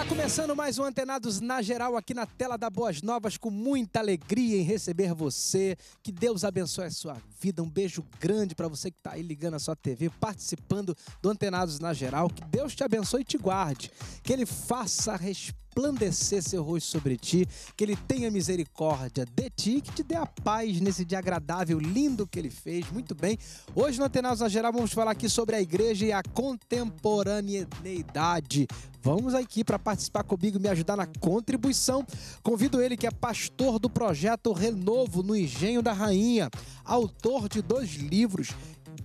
Está começando mais um Antenados na Geral aqui na tela da Boas Novas, com muita alegria em receber você. Que Deus abençoe a sua vida. Um beijo grande para você que está aí ligando a sua TV, participando do Antenados na Geral. Que Deus te abençoe e te guarde. Que Ele faça respeito resplandecer seu rosto sobre ti, que ele tenha misericórdia de ti, que te dê a paz nesse dia agradável, lindo que ele fez. Muito bem. Hoje no Atenaus na Geral vamos falar aqui sobre a igreja e a contemporaneidade. Vamos aqui para participar comigo e me ajudar na contribuição. Convido ele que é pastor do projeto Renovo no Engenho da Rainha, autor de dois livros,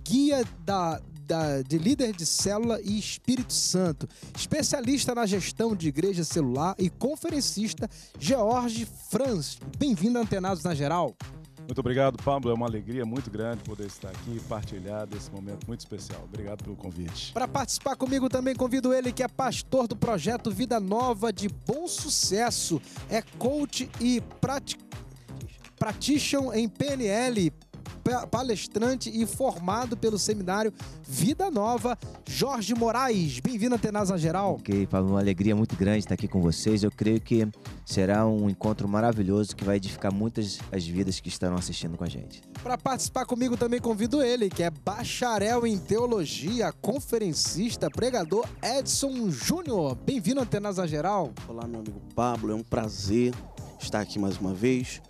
Guia da da, de líder de célula e Espírito Santo, especialista na gestão de igreja celular e conferencista George Franz. Bem-vindo, Antenados na Geral. Muito obrigado, Pablo. É uma alegria muito grande poder estar aqui e partilhar desse momento muito especial. Obrigado pelo convite. Para participar comigo também convido ele, que é pastor do projeto Vida Nova de Bom Sucesso, é coach e praticante em PNL, palestrante e formado pelo seminário Vida Nova, Jorge Moraes. Bem-vindo à Tenasa Geral. Ok, Pablo, uma alegria muito grande estar aqui com vocês. Eu creio que será um encontro maravilhoso que vai edificar muitas as vidas que estarão assistindo com a gente. Para participar comigo também convido ele, que é bacharel em teologia, conferencista, pregador Edson Júnior. Bem-vindo à Tenasa Geral. Olá, meu amigo Pablo, é um prazer estar aqui mais uma vez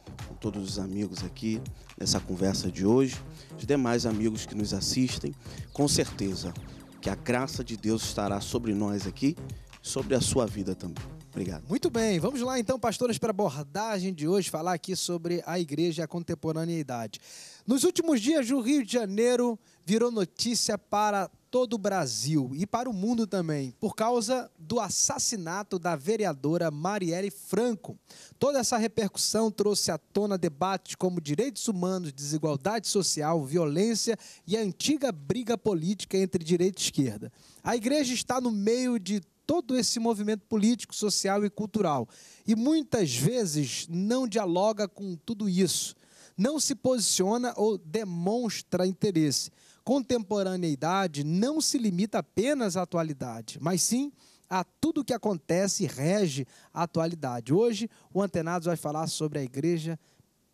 todos os amigos aqui nessa conversa de hoje, os demais amigos que nos assistem, com certeza que a graça de Deus estará sobre nós aqui, sobre a sua vida também. Obrigado. Muito bem, vamos lá então, pastores, para a abordagem de hoje, falar aqui sobre a igreja e a contemporaneidade. Nos últimos dias, o Rio de Janeiro virou notícia para todo o Brasil e para o mundo também, por causa do assassinato da vereadora Marielle Franco. Toda essa repercussão trouxe à tona debates como direitos humanos, desigualdade social, violência e a antiga briga política entre direita e esquerda. A igreja está no meio de todo esse movimento político, social e cultural e muitas vezes não dialoga com tudo isso. Não se posiciona ou demonstra interesse contemporaneidade não se limita apenas à atualidade, mas sim a tudo que acontece e rege a atualidade. Hoje, o Antenados vai falar sobre a igreja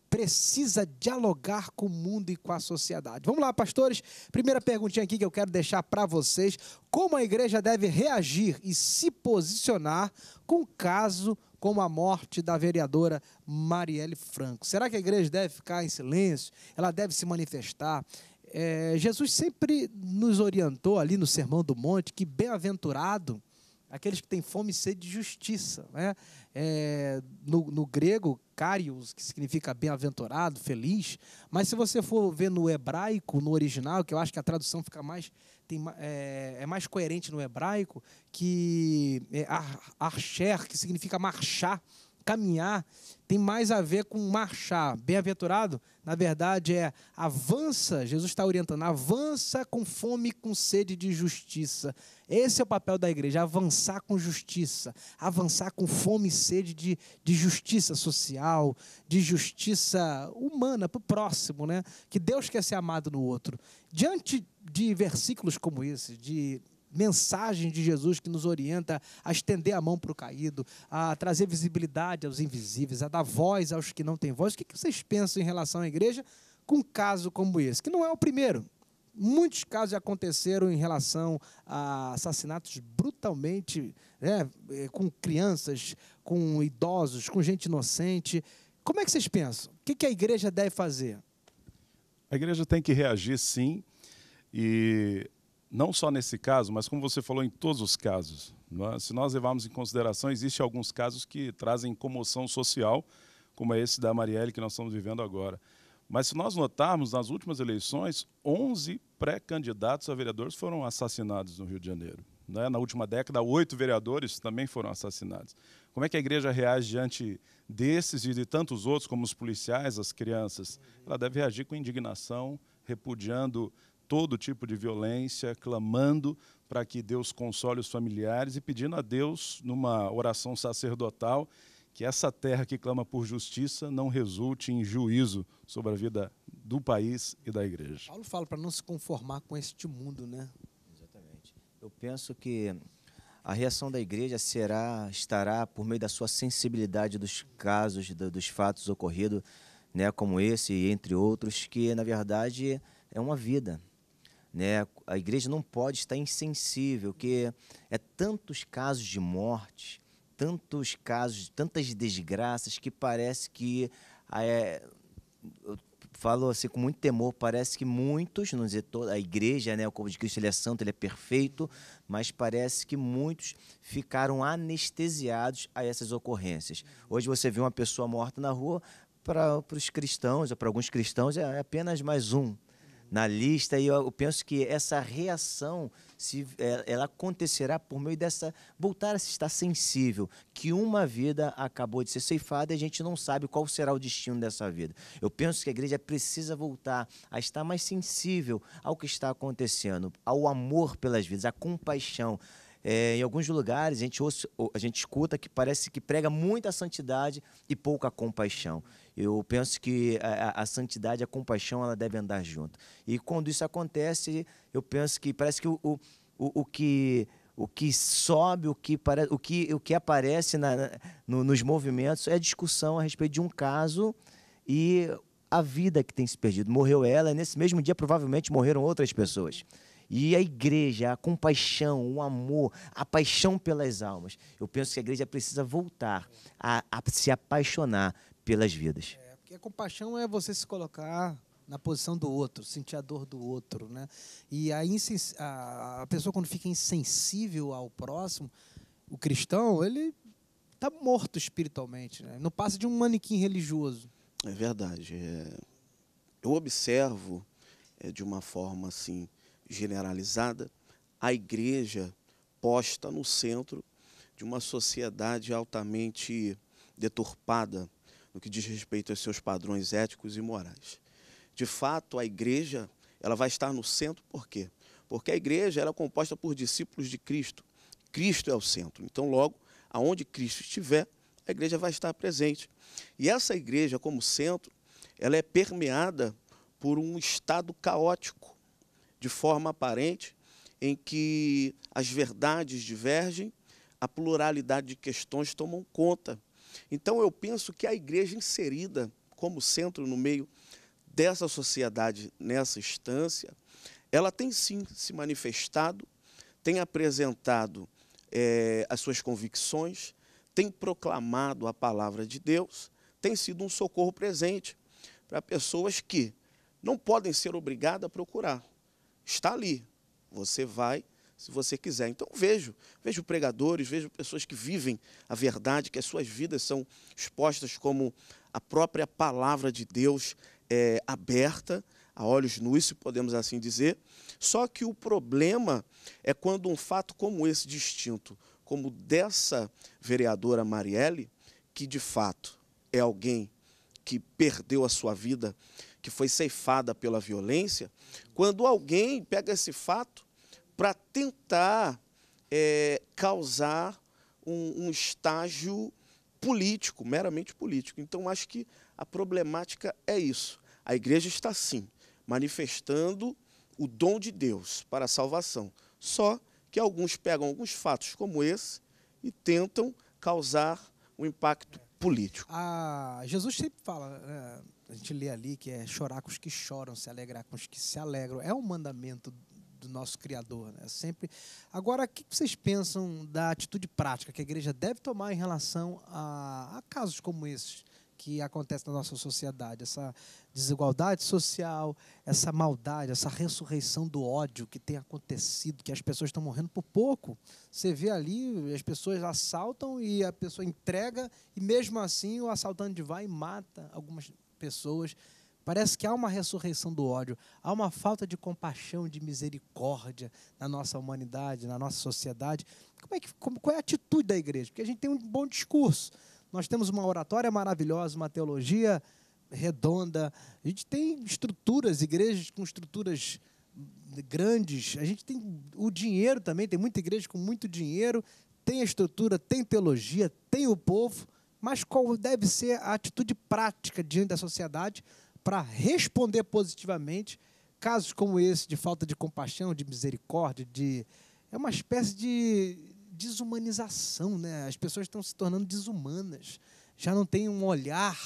precisa dialogar com o mundo e com a sociedade. Vamos lá, pastores. Primeira perguntinha aqui que eu quero deixar para vocês: como a igreja deve reagir e se posicionar com o caso como a morte da vereadora Marielle Franco? Será que a igreja deve ficar em silêncio? Ela deve se manifestar? é, Jesus sempre nos orientou ali no Sermão do Monte que bem-aventurado aqueles que têm fome e sede de justiça. Né? É, no, no, grego, karios, que significa bem-aventurado, feliz, mas se você for ver no hebraico, no original, que eu acho que a tradução fica mais tem, é, é mais coerente no hebraico, que é, archer, que significa marchar, caminhar tem mais a ver com marchar. Bem-aventurado, na verdade, é avança, Jesus está orientando, avança com fome e com sede de justiça. Esse é o papel da igreja, avançar com justiça, avançar com fome e sede de, de justiça social, de justiça humana, para o próximo, né? Que Deus quer ser amado no outro. Diante de versículos como esse, de mensagem de Jesus que nos orienta a estender a mão para o caído, a trazer visibilidade aos invisíveis, a dar voz aos que não têm voz. O que vocês pensam em relação à igreja com um caso como esse? Que não é o primeiro. Muitos casos aconteceram em relação a assassinatos brutalmente, né, eh, com crianças, com idosos, com gente inocente. Como é que vocês pensam? O que a igreja deve fazer? A igreja tem que reagir, sim, e não só nesse caso, mas como você falou, em todos os casos. É? Se nós levarmos em consideração, existem alguns casos que trazem comoção social, como é esse da Marielle que nós estamos vivendo agora. Mas se nós notarmos, nas últimas eleições, 11 pré-candidatos a vereadores foram assassinados no Rio de Janeiro. É? Na última década, oito vereadores também foram assassinados. Como é que a igreja reage diante desses e de tantos outros, como os policiais, as crianças? Ela deve reagir com indignação, repudiando todo tipo de violência, clamando para que Deus console os familiares e pedindo a Deus, numa oração sacerdotal, que essa terra que clama por justiça não resulte em juízo sobre a vida do país e da igreja. Paulo fala para não se conformar com este mundo, né? Exatamente. Eu penso que a reação da igreja será estará por meio da sua sensibilidade dos casos, dos fatos ocorridos, né, como esse e entre outros, que na verdade é uma vida. Né? A igreja não pode estar insensível, que é tantos casos de morte, tantos casos, tantas desgraças que parece que ah, é, eu falo assim com muito temor, parece que muitos, não dizer toda a igreja, né, o corpo de Cristo ele é santo, ele é perfeito, mas parece que muitos ficaram anestesiados a essas ocorrências. Hoje você vê uma pessoa morta na rua, para os cristãos, ou para alguns cristãos, é apenas mais um na lista e eu penso que essa reação se é, ela acontecerá por meio dessa voltar a se estar sensível que uma vida acabou de ser ceifada e a gente não sabe qual será o destino dessa vida. Eu penso que a igreja precisa voltar a estar mais sensível ao que está acontecendo, ao amor pelas vidas, à compaixão, é, em alguns lugares a gente, ouça, a gente escuta que parece que prega muita santidade e pouca compaixão. Eu penso que a, a santidade e a compaixão ela devem andar junto. E quando isso acontece, eu penso que parece que o, o, o que o que sobe, o que, para, o que, o que aparece na, no, nos movimentos é discussão a respeito de um caso e a vida que tem se perdido. Morreu ela, e nesse mesmo dia provavelmente morreram outras pessoas. E a igreja, a compaixão, o amor, a paixão pelas almas. Eu penso que a igreja precisa voltar a, a se apaixonar pelas vidas. É, porque a compaixão é você se colocar na posição do outro, sentir a dor do outro, né? E a, a, a pessoa quando fica insensível ao próximo, o cristão, ele está morto espiritualmente, né? Não passa de um manequim religioso. É verdade. É... Eu observo é, de uma forma assim generalizada, a igreja posta no centro de uma sociedade altamente deturpada no que diz respeito aos seus padrões éticos e morais. De fato, a igreja ela vai estar no centro por quê? Porque a igreja era é composta por discípulos de Cristo. Cristo é o centro. Então, logo, aonde Cristo estiver, a igreja vai estar presente. E essa igreja, como centro, ela é permeada por um estado caótico de forma aparente, em que as verdades divergem, a pluralidade de questões tomam conta. Então eu penso que a igreja inserida como centro no meio dessa sociedade nessa instância, ela tem sim se manifestado, tem apresentado é, as suas convicções, tem proclamado a palavra de Deus, tem sido um socorro presente para pessoas que não podem ser obrigadas a procurar, está ali. Você vai se você quiser. Então vejo, vejo pregadores, vejo pessoas que vivem a verdade, que as suas vidas são expostas como a própria palavra de Deus é, aberta, a olhos nus, se podemos assim dizer. Só que o problema é quando um fato como esse distinto, como dessa vereadora Marielle, que de fato é alguém que perdeu a sua vida que foi ceifada pela violência, quando alguém pega esse fato para tentar é, causar um, um estágio político, meramente político. Então, acho que a problemática é isso. A igreja está, sim, manifestando o dom de Deus para a salvação. Só que alguns pegam alguns fatos como esse e tentam causar um impacto político. Ah, Jesus sempre fala, né, a gente lê ali que é chorar com os que choram, se alegrar com os que se alegram. É um mandamento do nosso Criador, né? Sempre. Agora, o que vocês pensam da atitude prática que a igreja deve tomar em relação a, a casos como esses que acontecem na nossa sociedade, essa desigualdade social, essa maldade, essa ressurreição do ódio que tem acontecido, que as pessoas estão morrendo por pouco. Você vê ali, as pessoas assaltam e a pessoa entrega, e mesmo assim o assaltante vai e mata algumas pessoas. Parece que há uma ressurreição do ódio, há uma falta de compaixão, de misericórdia na nossa humanidade, na nossa sociedade. Como é que, como, qual é a atitude da igreja? Porque a gente tem um bom discurso, nós temos uma oratória maravilhosa, uma teologia redonda, a gente tem estruturas, igrejas com estruturas grandes, a gente tem o dinheiro também, tem muita igreja com muito dinheiro, tem a estrutura, tem teologia, tem o povo, mas qual deve ser a atitude prática diante da sociedade para responder positivamente casos como esse de falta de compaixão, de misericórdia, de é uma espécie de desumanização, né? As pessoas estão se tornando desumanas, já não tem um olhar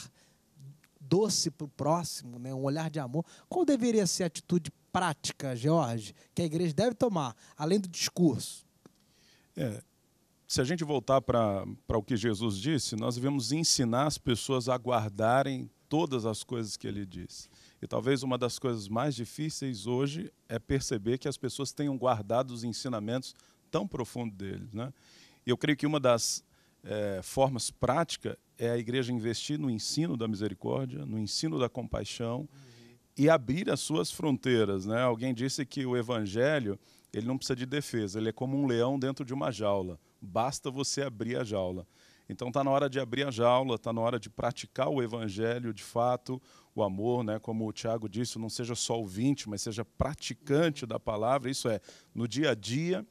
doce para o próximo, né? Um olhar de amor. Qual deveria ser a atitude prática, Jorge, que a igreja deve tomar, além do discurso? É, se a gente voltar para o que Jesus disse, nós devemos ensinar as pessoas a guardarem todas as coisas que ele disse. E talvez uma das coisas mais difíceis hoje é perceber que as pessoas tenham guardado os ensinamentos tão profundos dele. Né? E eu creio que uma das é, formas práticas é a igreja investir no ensino da misericórdia, no ensino da compaixão uhum. e abrir as suas fronteiras. Né? Alguém disse que o evangelho ele não precisa de defesa, ele é como um leão dentro de uma jaula basta você abrir a jaula. Então está na hora de abrir a jaula, está na hora de praticar o evangelho de fato, o amor, né? como o Tiago disse, não seja só ouvinte, mas seja praticante da palavra. Isso é, no dia a dia,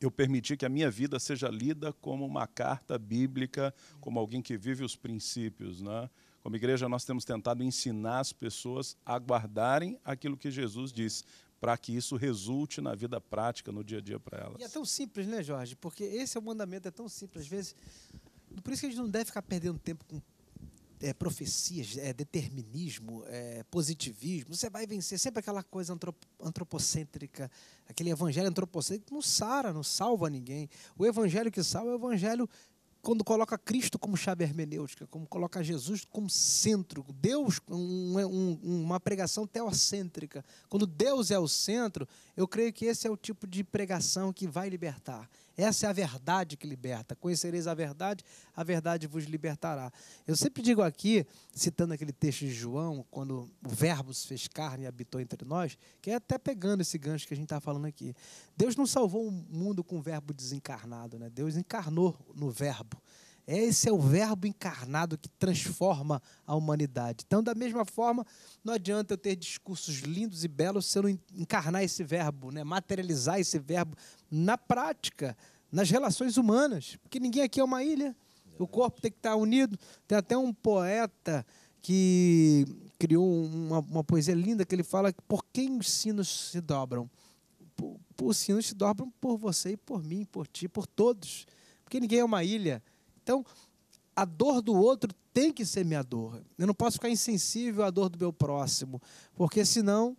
eu permitir que a minha vida seja lida como uma carta bíblica, como alguém que vive os princípios. Né? Como igreja, nós temos tentado ensinar as pessoas a guardarem aquilo que Jesus disse, para que isso resulte na vida prática, no dia a dia para elas. E é tão simples, né, Jorge? Porque esse é o mandamento, é tão simples. Às vezes, por isso que a gente não deve ficar perdendo tempo com é, profecias, é, determinismo, é, positivismo, você vai vencer sempre aquela coisa antrop antropocêntrica, aquele evangelho antropocêntrico não sara, não salva ninguém. O evangelho que salva é o evangelho quando coloca Cristo como chave hermenêutica, como coloca Jesus como centro, Deus, é um, um, uma pregação teocêntrica. Quando Deus é o centro, eu creio que esse é o tipo de pregação que vai libertar. Essa é a verdade que liberta. Conhecereis a verdade, a verdade vos libertará. Eu sempre digo aqui, citando aquele texto de João, quando o Verbo se fez carne e habitou entre nós, que é até pegando esse gancho que a gente está falando aqui. Deus não salvou o mundo com o Verbo desencarnado, né? Deus encarnou no Verbo. Esse é o Verbo encarnado que transforma a humanidade. Então, da mesma forma, não adianta eu ter discursos lindos e belos se eu não encarnar esse Verbo, né? materializar esse Verbo na prática, nas relações humanas, porque ninguém aqui é uma ilha. O corpo tem que estar unido. Tem até um poeta que criou uma, uma poesia linda que ele fala que por quem os sinos se dobram? Por, por, os sinos se dobram por você e por mim, por ti, por todos. Porque ninguém é uma ilha. Então, a dor do outro tem que ser minha dor. Eu não posso ficar insensível à dor do meu próximo, porque senão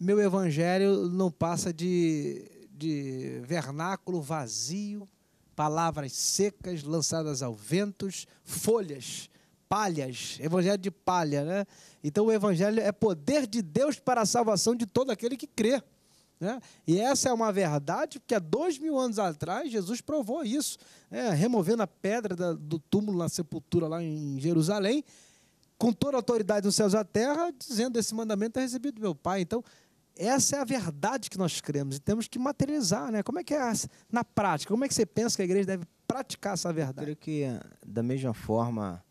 meu evangelho não passa de, de vernáculo vazio, palavras secas lançadas ao ventos, folhas, palhas, evangelho de palha, né? Então o evangelho é poder de Deus para a salvação de todo aquele que crê. Né? E essa é uma verdade, porque há dois mil anos atrás Jesus provou isso, né? removendo a pedra da, do túmulo na sepultura lá em Jerusalém, com toda a autoridade dos céus e da terra, dizendo: Esse mandamento é recebido do meu Pai. Então, essa é a verdade que nós cremos e temos que materializar. Né? Como é que é na prática? Como é que você pensa que a igreja deve praticar essa verdade? Eu creio que, da mesma forma,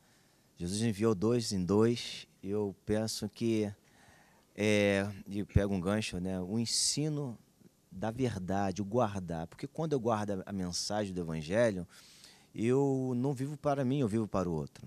Jesus enviou dois em dois, eu penso que é, e pega um gancho, né? O ensino da verdade, o guardar. Porque quando eu guardo a mensagem do Evangelho, eu não vivo para mim, eu vivo para o outro.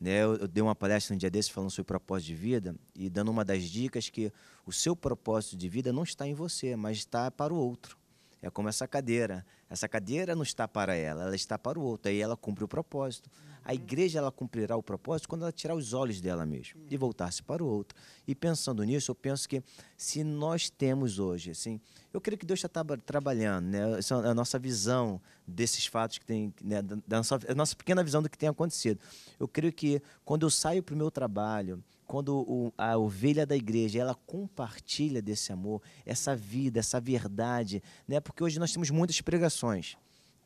Né? Eu, eu dei uma palestra um dia desses falando sobre propósito de vida e dando uma das dicas que o seu propósito de vida não está em você, mas está para o outro. É como essa cadeira. Essa cadeira não está para ela, ela está para o outro. Aí ela cumpre o propósito. A igreja ela cumprirá o propósito quando ela tirar os olhos dela mesma e voltar-se para o outro. E pensando nisso, eu penso que se nós temos hoje, assim, eu creio que Deus está trabalhando, né? Essa é a nossa visão desses fatos que tem, né? da nossa, a nossa pequena visão do que tem acontecido. Eu creio que quando eu saio para o meu trabalho, quando o, a ovelha da igreja ela compartilha desse amor, essa vida, essa verdade, né? Porque hoje nós temos muitas pregações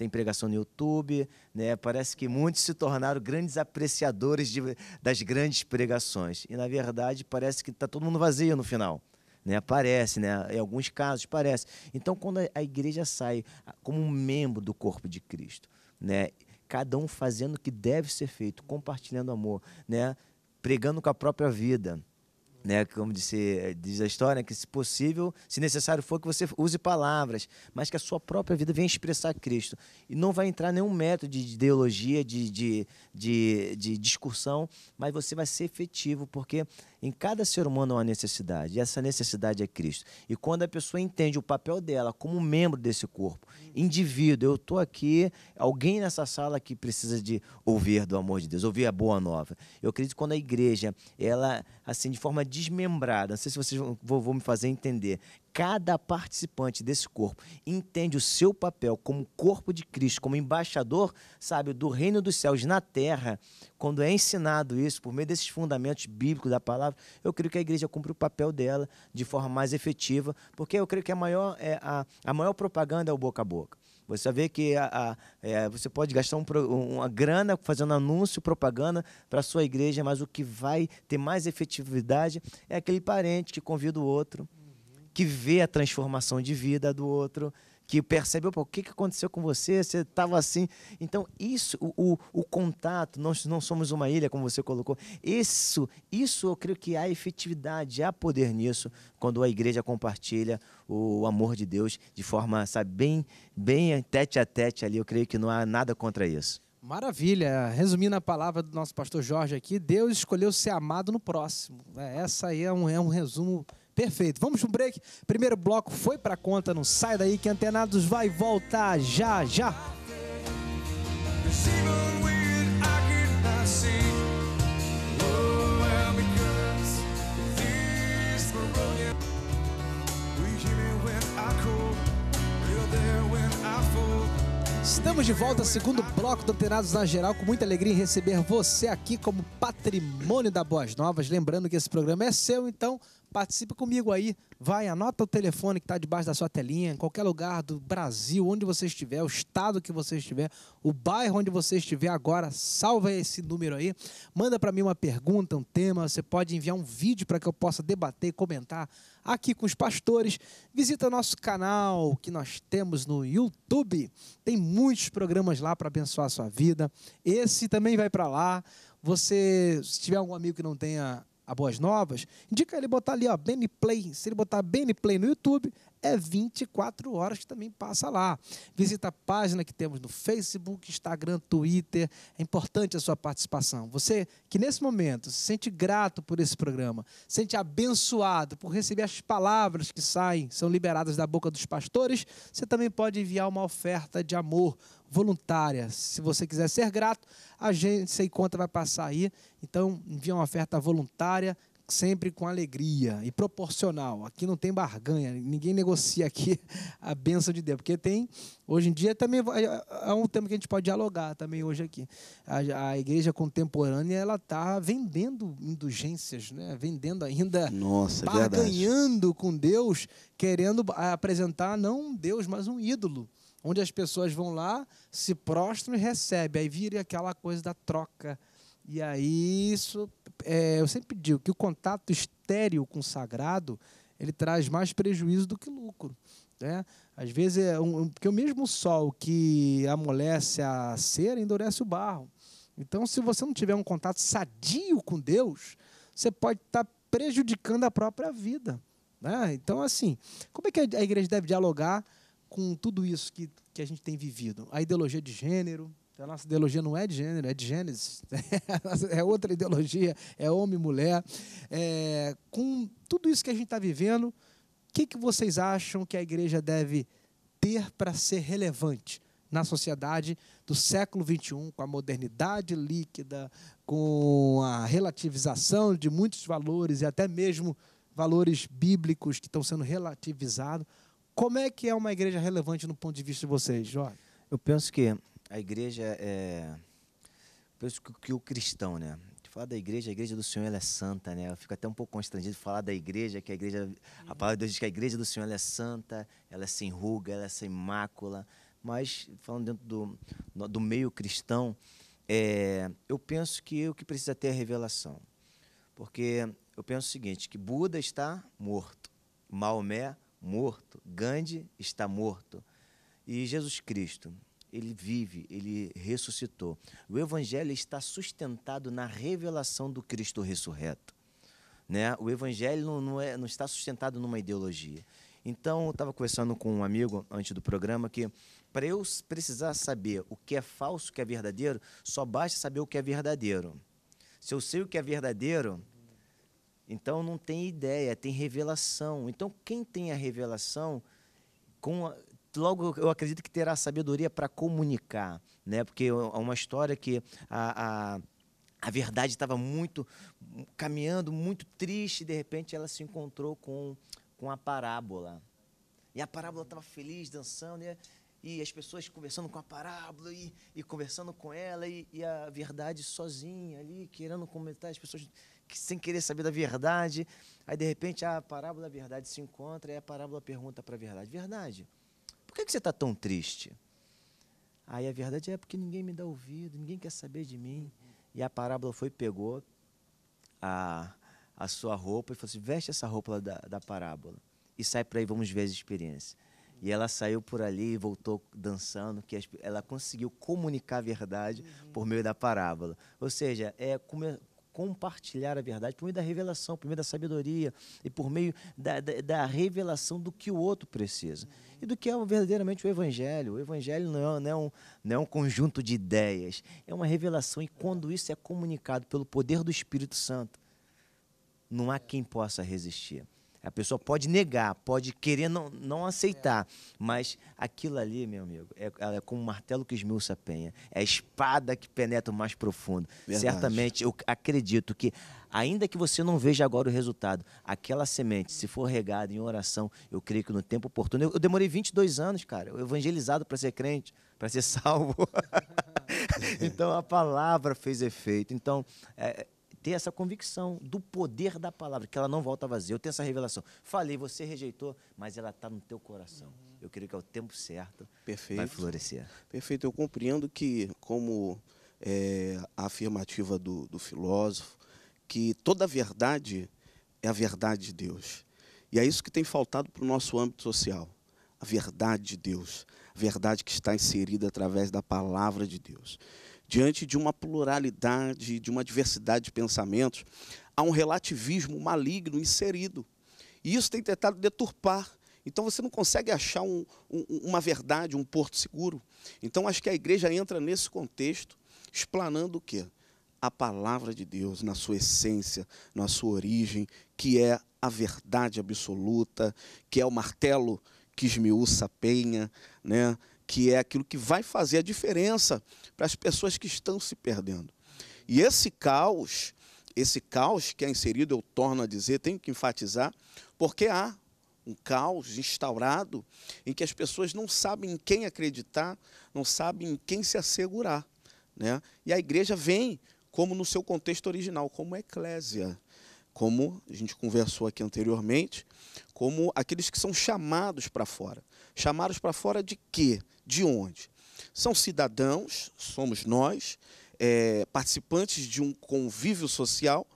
tem pregação no YouTube, né? Parece que muitos se tornaram grandes apreciadores de, das grandes pregações. E na verdade parece que está todo mundo vazio no final. Né? Parece, né? Em alguns casos parece. Então, quando a igreja sai ah, como um membro do corpo de Cristo, né? Cada um fazendo o que deve ser feito, compartilhando amor, né? Pregando com a própria vida, né, como disse, eh, diz a história, que se possível, se necessário for, que você use palavras, mas que a sua própria vida venha expressar Cristo. E não vai entrar nenhum método de ideologia, de, de, de, de discussão, mas você vai ser efetivo, porque em cada ser humano há uma necessidade, e essa necessidade é Cristo. E quando a pessoa entende o papel dela como membro desse corpo, indivíduo, eu estou aqui, alguém nessa sala que precisa de ouvir do amor de Deus, ouvir a boa nova. Eu acredito que quando a igreja, ela, assim, de forma desmembrada, não sei se vocês vão, vão me fazer entender, cada participante desse corpo entende o seu papel como corpo de Cristo, como embaixador, sabe, do reino dos céus na terra, quando é ensinado isso por meio desses fundamentos bíblicos da palavra, eu creio que a igreja cumpre o papel dela de forma mais efetiva, porque eu creio que a maior, é, a, a maior propaganda é o boca a boca. Você vê que a, a é, você pode gastar um, uma grana fazendo anúncio, propaganda para sua igreja, mas o que vai ter mais efetividade é aquele parente que convida o outro, que vê a transformação de vida do outro que percebeu o que, que aconteceu com você? Você estava assim. Então, isso, o, o, o, contato, nós não somos uma ilha, como você colocou. Isso, isso eu creio que há efetividade, há poder nisso, quando a igreja compartilha o amor de Deus de forma, sabe, bem, bem tete a tete ali. Eu creio que não há nada contra isso. Maravilha. Resumindo a palavra do nosso pastor Jorge aqui, Deus escolheu ser amado no próximo. É, essa aí é um, é um resumo Perfeito. Vamos para um break. Primeiro bloco foi para conta, não sai daí que Antenados vai voltar já já. Estamos de volta, segundo bloco do Antenados na Geral, com muita alegria em receber você aqui como patrimônio da Boas Novas. Lembrando que esse programa é seu, então Participe comigo aí. Vai, anota o telefone que está debaixo da sua telinha, em qualquer lugar do Brasil, onde você estiver, o estado que você estiver, o bairro onde você estiver agora, salva esse número aí. Manda para mim uma pergunta, um tema. Você pode enviar um vídeo para que eu possa debater, comentar aqui com os pastores. Visita nosso canal que nós temos no YouTube. Tem muitos programas lá para abençoar a sua vida. Esse também vai para lá. Você, se tiver algum amigo que não tenha a Boas Novas, indica ele botar ali, ó, BN Play. Se ele botar BN Play no YouTube, é 24 horas que também passa lá. Visita a página que temos no Facebook, Instagram, Twitter. É importante a sua participação. Você que nesse momento se sente grato por esse programa, sente abençoado por receber as palavras que saem, são liberadas da boca dos pastores, você também pode enviar uma oferta de amor voluntária. Se você quiser ser grato, a gente sem conta vai passar aí. Então, envia uma oferta voluntária sempre com alegria e proporcional. Aqui não tem barganha, ninguém negocia aqui a benção de Deus, porque tem hoje em dia também é um tema que a gente pode dialogar também hoje aqui. A, a igreja contemporânea ela está vendendo indulgências, né? Vendendo ainda, Nossa, é barganhando verdade. com Deus, querendo apresentar não um Deus, mas um ídolo onde as pessoas vão lá, se prostram e recebem. Aí vira aquela coisa da troca, e aí isso, é, eu sempre digo que o contato estéreo com o sagrado, ele traz mais prejuízo do que lucro. Né? Às vezes, é um, porque o mesmo sol que amolece a cera endurece o barro. Então, se você não tiver um contato sadio com Deus, você pode estar tá prejudicando a própria vida. Né? Então, assim, como é que a igreja deve dialogar com tudo isso que, que a gente tem vivido? A ideologia de gênero, então, a nossa ideologia não é de gênero, é de Gênesis. é outra ideologia, é homem e mulher. É, com tudo isso que a gente está vivendo, o que, que vocês acham que a igreja deve ter para ser relevante? na sociedade do século XXI, com a modernidade líquida, com a relativização de muitos valores e até mesmo valores bíblicos que estão sendo relativizados. Como é que é uma igreja relevante no ponto de vista de vocês, Jorge? Eu penso que a igreja é. Penso que o cristão, né? falar da igreja, a igreja do Senhor é santa, né? Eu fico até um pouco constrangido de falar da igreja, que a igreja, uhum. a palavra de Deus diz que a igreja do Senhor é santa, ela é sem ruga, ela é sem mácula. Mas falando dentro do, do meio cristão, é, eu penso que o que precisa ter é revelação. Porque eu penso o seguinte, que Buda está morto, Maomé morto, Gandhi está morto e Jesus Cristo ele vive, ele ressuscitou. O evangelho está sustentado na revelação do Cristo ressurreto. Né? O evangelho não, não, é, não está sustentado numa ideologia. Então, eu estava conversando com um amigo antes do programa que, para eu precisar saber o que é falso, o que é verdadeiro, só basta saber o que é verdadeiro. Se eu sei o que é verdadeiro, então não tem ideia, tem revelação. Então, quem tem a revelação, com a, logo eu acredito que terá sabedoria para comunicar, né? Porque é, é uma história que a, a, a verdade estava muito caminhando, muito triste, e de repente ela se encontrou com, com a parábola. E a parábola estava feliz, dançando, e, e, as pessoas conversando com a parábola e, e conversando com ela, e, e a verdade sozinha ali, querendo comentar, as pessoas que, sem querer saber da verdade. Aí, de repente, a parábola da verdade se encontra e a parábola pergunta para a verdade: Verdade, que, que você está tão triste? Aí a verdade é porque ninguém me dá ouvido, ninguém quer saber de mim. E a parábola foi, pegou a, a sua roupa e falou assim: veste essa roupa da, da parábola e sai para aí, vamos ver as experiências. E ela saiu por ali e voltou dançando, que ela conseguiu comunicar a verdade uhum. por meio da parábola. Ou seja, é, como compartilhar a verdade por meio da revelação, por meio da sabedoria e por meio da, da, da revelação do que o outro precisa. E do que é verdadeiramente o Evangelho. O Evangelho não é, não é, um, não é um conjunto de ideias, é uma revelação. E quando isso é comunicado pelo poder do Espírito Santo, não há quem possa resistir. A pessoa pode negar, pode querer não, não aceitar, é. mas aquilo ali, meu amigo, é, é como um martelo que esmiuça a penha, é a espada que penetra o mais profundo. Verdade. Certamente, eu acredito que, ainda que você não veja agora o resultado, aquela semente, se for regada em oração, eu creio que no tempo oportuno. Eu, eu demorei 22 anos, cara, eu evangelizado para ser crente, para ser salvo. então, a palavra fez efeito. Então, é, ter essa convicção do poder da palavra, que ela não volta vazia. Eu tenho essa revelação. Falei, você rejeitou, mas ela está no teu coração. Uhum. Eu creio que é o tempo certo Perfeito. vai florescer. Perfeito. Eu compreendo que, como é, a afirmativa do, do filósofo, que toda verdade é a verdade de Deus. E é isso que tem faltado para o nosso âmbito social. A verdade de Deus. A verdade que está inserida através da palavra de Deus diante de uma pluralidade, de uma diversidade de pensamentos, há um relativismo maligno inserido. E isso tem tentado deturpar. Então você não consegue achar um, um, uma verdade, um porto seguro. Então acho que a igreja entra nesse contexto, explanando o quê? A palavra de Deus, na sua essência, na sua origem, que é a verdade absoluta, que é o martelo que esmiuça a penha, né? que é aquilo que vai fazer a diferença para as pessoas que estão se perdendo. E esse caos, esse caos que é inserido, eu torno a dizer, tenho que enfatizar, porque há um caos instaurado em que as pessoas não sabem em quem acreditar, não sabem em quem se assegurar. Né? E a igreja vem como no seu contexto original, como eclésia, como a gente conversou aqui anteriormente, como aqueles que são chamados para fora. Chamados para fora de quê? de onde? São cidadãos, somos nós, é, participantes de um convívio social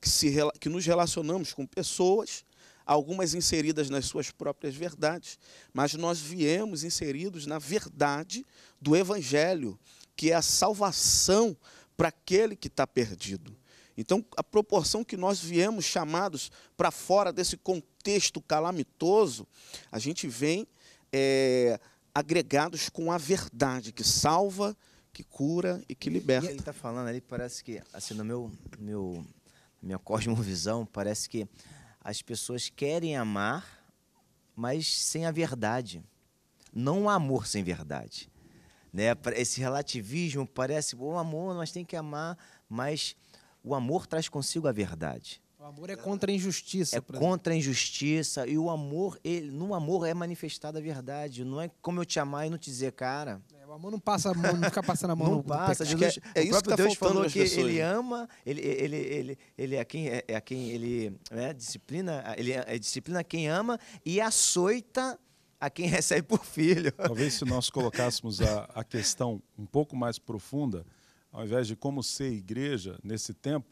que, se, que nos relacionamos com pessoas, algumas inseridas nas suas próprias verdades, mas nós viemos inseridos na verdade do Evangelho, que é a salvação para aquele que está perdido. Então, a proporção que nós viemos chamados para fora desse contexto calamitoso, a gente vem é, agregados com a verdade que salva, que cura e que liberta. E ele está falando ali, parece que, assim, no meu, meu minha cosmovisão, parece que as pessoas querem amar, mas sem a verdade. Não há amor sem verdade. Né? Esse relativismo parece, o amor, mas tem que amar, mas o amor traz consigo a verdade. O amor é contra a injustiça. É contra a injustiça. E o amor, ele, no amor é manifestada a verdade. Não é como eu te amar e não te dizer, cara. É, o amor não passa a mão, não fica passando a mão não no, passa. Jesus, é, é isso que tá Deus falou que pessoas. ele ama, ele, ele, ele, ele, é quem, é, a é quem ele né, disciplina, ele é, é, disciplina quem ama e açoita a quem recebe por filho. Talvez se nós colocássemos a, a questão um pouco mais profunda, ao invés de como ser igreja nesse tempo,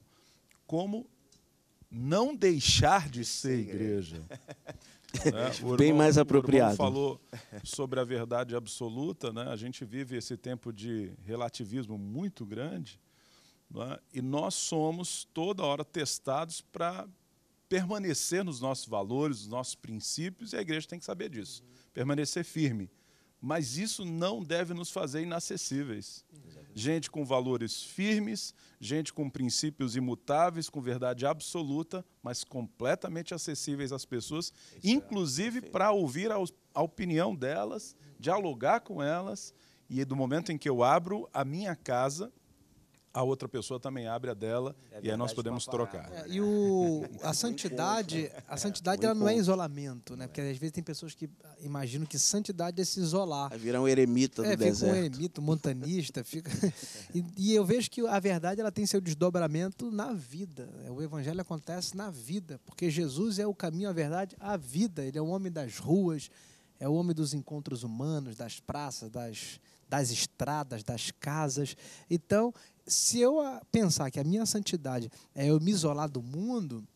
como não deixar de ser igreja. né? Bem mais apropriado. O falou sobre a verdade absoluta, né? A gente vive esse tempo de relativismo muito grande, né? e nós somos toda hora testados para permanecer nos nossos valores, nos nossos princípios, e a igreja tem que saber disso, permanecer firme mas isso não deve nos fazer inacessíveis. Gente com valores firmes, gente com princípios imutáveis, com verdade absoluta, mas completamente acessíveis às pessoas, é inclusive para ouvir a, opinião delas, dialogar com elas. E do momento em que eu abro a minha casa a outra pessoa também abre a dela é e aí nós podemos trocar. É, e o, a santidade, a santidade é, ela não é isolamento, né? Porque às vezes tem pessoas que ah, imaginam que santidade é se isolar. É virar um eremita do é, deserto. Fica um eremita, um montanista, fica. E, e, eu vejo que a verdade ela tem seu desdobramento na vida. O evangelho acontece na vida, porque Jesus é o caminho, a verdade, a vida. Ele é o homem das ruas, é o homem dos encontros humanos, das praças, das das estradas, das casas. Então, se eu pensar que a minha santidade é eu me isolar do mundo,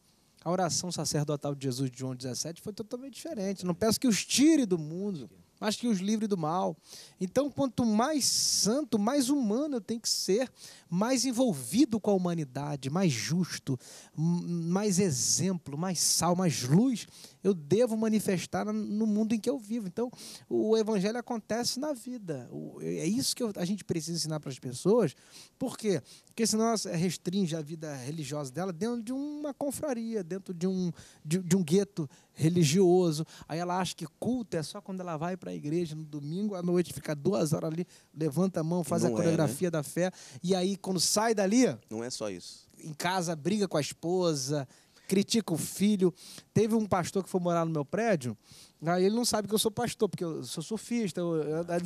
a oração sacerdotal de Jesus de João 17 foi totalmente diferente. Não peço que os tire do mundo mas que os livre do mal. Então, quanto mais santo, mais humano eu tenho que ser, mais envolvido com a humanidade, mais justo, mais exemplo, mais sal, mais luz eu devo manifestar no mundo em que eu vivo. Então, o evangelho acontece na vida. É isso que a gente precisa ensinar para as pessoas, porque porque senão ela restringe a vida religiosa dela dentro de uma confraria, dentro de um, de, de um gueto religioso. Aí ela acha que culto é só quando ela vai para a igreja no domingo à noite, fica duas horas ali, levanta a mão, faz Não a coreografia é, né? da fé. E aí, quando sai dali. Não é só isso. Em casa, briga com a esposa, critica o filho. Teve um pastor que foi morar no meu prédio, aí ele não sabe que eu sou pastor, porque eu sou surfista, eu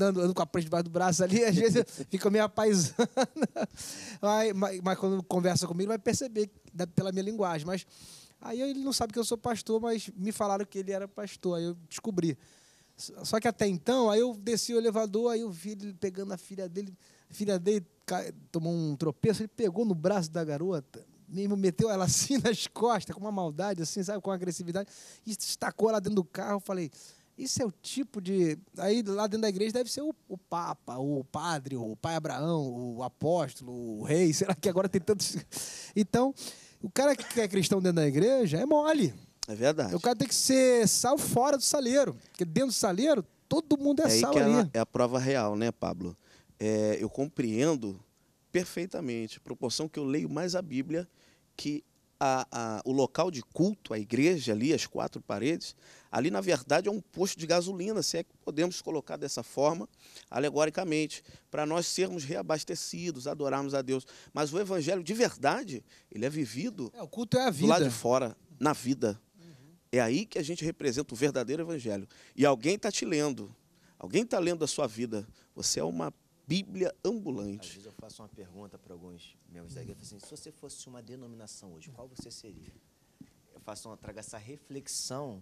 ando, ando com a prancha debaixo do braço ali, às vezes fica meio paisana. Mas, mas, mas, quando conversa comigo, vai perceber pela minha linguagem. Mas aí ele não sabe que eu sou pastor, mas me falaram que ele era pastor, aí eu descobri. Só que até então, aí eu desci o elevador, aí eu vi ele pegando a filha dele, a filha dele tomou um tropeço, ele pegou no braço da garota mesmo meteu ela assim nas costas, com uma maldade, assim, sabe, com agressividade, e destacou lá dentro do carro. Eu falei, isso é o tipo de. Aí lá dentro da igreja deve ser o, o Papa, o padre, o pai Abraão, o apóstolo, o rei, será que agora tem tantos. Então, o cara que é cristão dentro da igreja é mole. É verdade. O cara tem que ser sal fora do saleiro. Porque dentro do saleiro, todo mundo é, é sal ali. É a, é a prova real, né, Pablo? É, eu compreendo perfeitamente. Proporção que eu leio mais a Bíblia que a, a, o local de culto, a igreja ali, as quatro paredes, ali na verdade é um posto de gasolina, se é que podemos colocar dessa forma, alegoricamente, para nós sermos reabastecidos, adorarmos a Deus. Mas o evangelho de verdade, ele é vivido é, o culto é a vida. do lado de fora, na vida. É aí que a gente representa o verdadeiro evangelho. E alguém está te lendo, alguém está lendo a sua vida. Você é uma Bíblia ambulante. Às vezes eu faço uma pergunta para alguns membros da igreja, assim, se você fosse uma denominação hoje, qual você seria? Eu faço uma, trago essa reflexão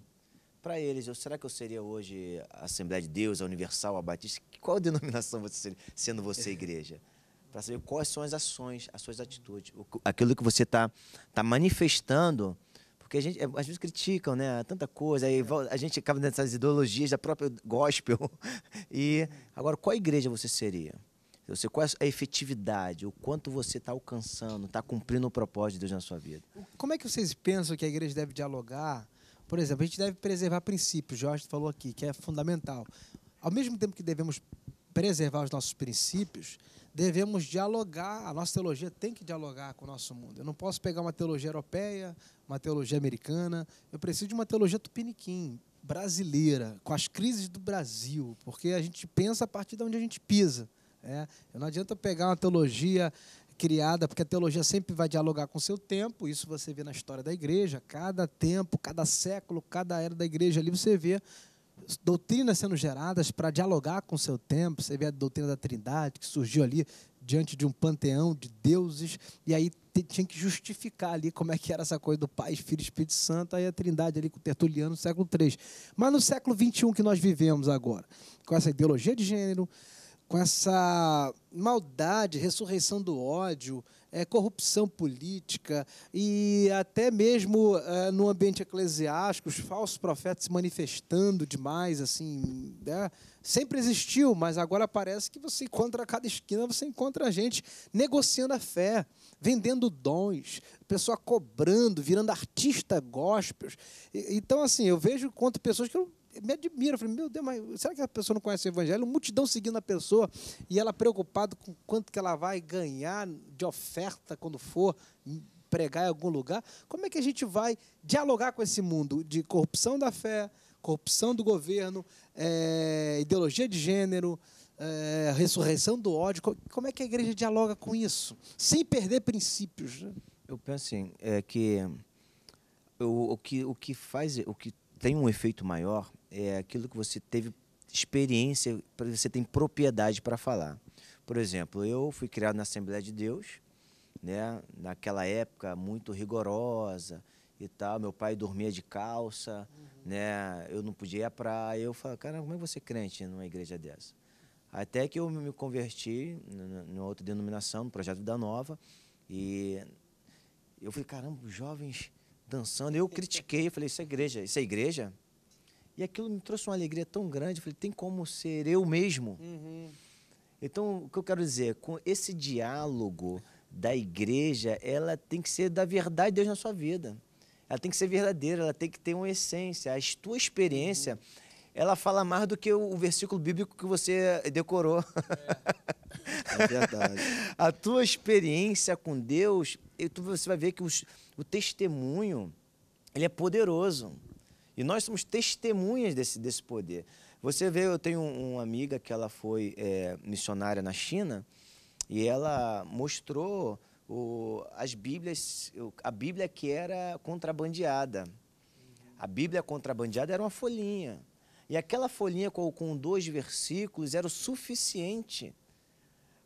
para eles. Eu, será que eu seria hoje a Assembleia de Deus, a Universal, a Batista? Qual denominação você seria, sendo você igreja? Para saber quais são as ações, as suas atitudes, aquilo que você está tá manifestando porque a gente, é, às vezes, criticam, né? Tanta coisa. Aí a gente acaba nessas ideologias da própria gospel. E agora, qual igreja você seria? Você, qual é a efetividade, o quanto você está alcançando, está cumprindo o propósito de Deus na sua vida? Como é que vocês pensam que a igreja deve dialogar? Por exemplo, a gente deve preservar princípios, Jorge falou aqui, que é fundamental. Ao mesmo tempo que devemos preservar os nossos princípios, devemos dialogar, a nossa teologia tem que dialogar com o nosso mundo. Eu não posso pegar uma teologia europeia, uma teologia americana, eu preciso de uma teologia tupiniquim, brasileira, com as crises do Brasil, porque a gente pensa a partir de onde a gente pisa. É, não adianta pegar uma teologia criada, porque a teologia sempre vai dialogar com o seu tempo, isso você vê na história da igreja, cada tempo, cada século, cada era da igreja ali você vê doutrinas sendo geradas para dialogar com o seu tempo, você vê a doutrina da Trindade que surgiu ali diante de um panteão de deuses, e aí tinha que justificar ali como é que era essa coisa do Pai, Filho e Espírito Santo, aí a trindade ali com o Tertuliano no século III. Mas no século XXI que nós vivemos agora, com essa ideologia de gênero, com essa maldade, ressurreição do ódio, é, corrupção política e até mesmo é, no ambiente eclesiástico, os falsos profetas se manifestando demais, assim, né? sempre existiu, mas agora parece que você encontra a cada esquina, você encontra gente negociando a fé, vendendo dons, pessoa cobrando, virando artista gospel. E, então, assim, eu vejo quanto pessoas que eu me admira. Eu falei, meu Deus, mas será que a pessoa não conhece o evangelho? Uma multidão seguindo a pessoa e ela preocupada com quanto que ela vai ganhar de oferta quando for pregar em algum lugar. Como é que a gente vai dialogar com esse mundo de corrupção da fé, corrupção do governo, é, ideologia de gênero, é, ressurreição do ódio? Como é que a igreja dialoga com isso, sem perder princípios? Né? Eu penso assim, é que o, o, que o que faz, o que tem um efeito maior é aquilo que você teve experiência, você tem propriedade para falar. Por exemplo, eu fui criado na Assembleia de Deus, né? naquela época muito rigorosa e tal. Meu pai dormia de calça, uhum. né? eu não podia ir à praia. Eu falava, cara, como é que você é crente numa igreja dessa? Até que eu me converti numa outra denominação, no Projeto da Nova, e eu falei, caramba, jovens dançando. Eu critiquei, eu falei, isso é igreja? Isso é igreja? E aquilo me trouxe uma alegria tão grande. Eu falei, tem como ser eu mesmo? Uhum. Então, o que eu quero dizer, com esse diálogo da igreja, ela tem que ser da verdade de Deus na sua vida. Ela tem que ser verdadeira, ela tem que ter uma essência. A tua experiência, uhum. ela fala mais do que o versículo bíblico que você decorou. É, é verdade. a tua experiência com Deus, você vai ver que os, o testemunho, ele é poderoso. E nós somos testemunhas desse, desse poder. Você vê, eu tenho uma amiga que ela foi é, missionária na China e ela mostrou o, as Bíblias, a Bíblia que era contrabandeada. A Bíblia contrabandeada era uma folhinha. E aquela folhinha com, com dois versículos era o suficiente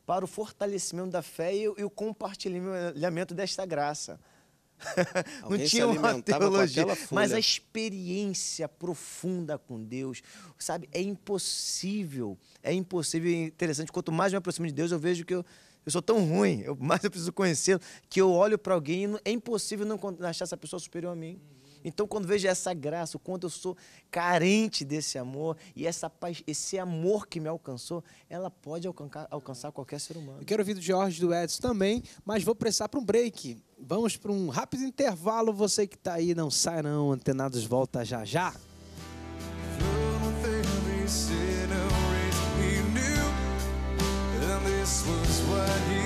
para o fortalecimento da fé e, e o compartilhamento desta graça. não tinha uma teologia, mas a experiência profunda com Deus, sabe? É impossível, é impossível e é interessante. Quanto mais eu me aproximo de Deus, eu vejo que eu, eu sou tão ruim, eu, mais eu preciso conhecê-lo, que eu olho para alguém e é impossível não achar essa pessoa superior a mim. Hum. Então, quando vejo essa graça, o quanto eu sou carente desse amor e essa paz, esse amor que me alcançou, ela pode alcançar, alcançar qualquer ser humano. Eu quero ouvir do Jorge do Edson também, mas vou precisar para um break. Vamos para um rápido intervalo. Você que está aí, não sai não. Antenados volta já já. This was what he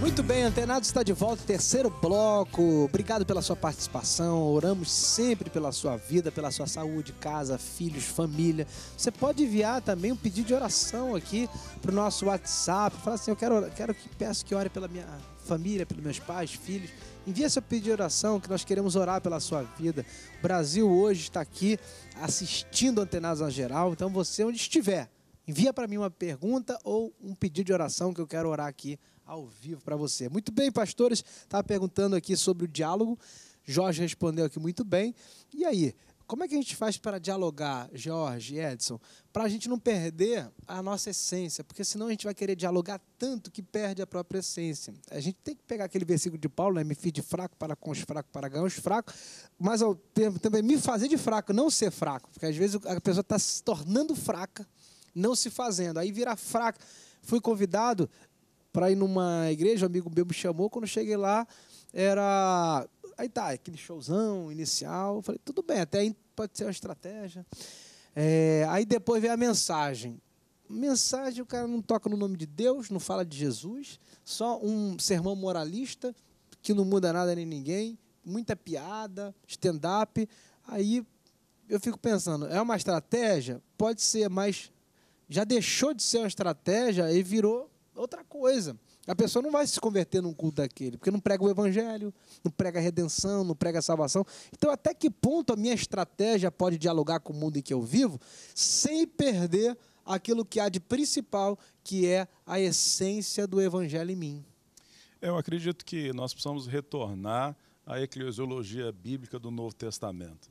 Muito bem, Antenado está de volta, terceiro bloco. Obrigado pela sua participação. Oramos sempre pela sua vida, pela sua saúde, casa, filhos, família. Você pode enviar também um pedido de oração aqui para o nosso WhatsApp. Fala assim: eu quero, quero que peço que ore pela minha família, pelos meus pais, filhos. Envie seu pedido de oração que nós queremos orar pela sua vida. O Brasil hoje está aqui assistindo Antenados na geral. Então você onde estiver, envia para mim uma pergunta ou um pedido de oração que eu quero orar aqui ao vivo para você. Muito bem, pastores, estava perguntando aqui sobre o diálogo. Jorge respondeu aqui muito bem. E aí, como é que a gente faz para dialogar, Jorge Edson, para a gente não perder a nossa essência? Porque senão a gente vai querer dialogar tanto que perde a própria essência. A gente tem que pegar aquele versículo de Paulo, né? me fiz de fraco para com os fracos, para ganhar os fracos, mas ao tempo também me fazer de fraco, não ser fraco. Porque às vezes a pessoa está se tornando fraca, não se fazendo, aí vira fraca. Fui convidado para ir numa igreja, um amigo meu me chamou, quando cheguei lá, era. Aí tá, aquele showzão inicial. Eu falei, tudo bem, até aí pode ser uma estratégia. É, aí depois veio a mensagem. Mensagem, o cara não toca no nome de Deus, não fala de Jesus, só um sermão moralista que não muda nada nem ninguém, muita piada, stand-up. Aí eu fico pensando, é uma estratégia? Pode ser, mas já deixou de ser uma estratégia e virou outra coisa. A pessoa não vai se converter num culto daquele, porque não prega o evangelho, não prega a redenção, não prega a salvação. Então, até que ponto a minha estratégia pode dialogar com o mundo em que eu vivo sem perder aquilo que há de principal, que é a essência do evangelho em mim? Eu acredito que nós precisamos retornar à eclesiologia bíblica do Novo Testamento.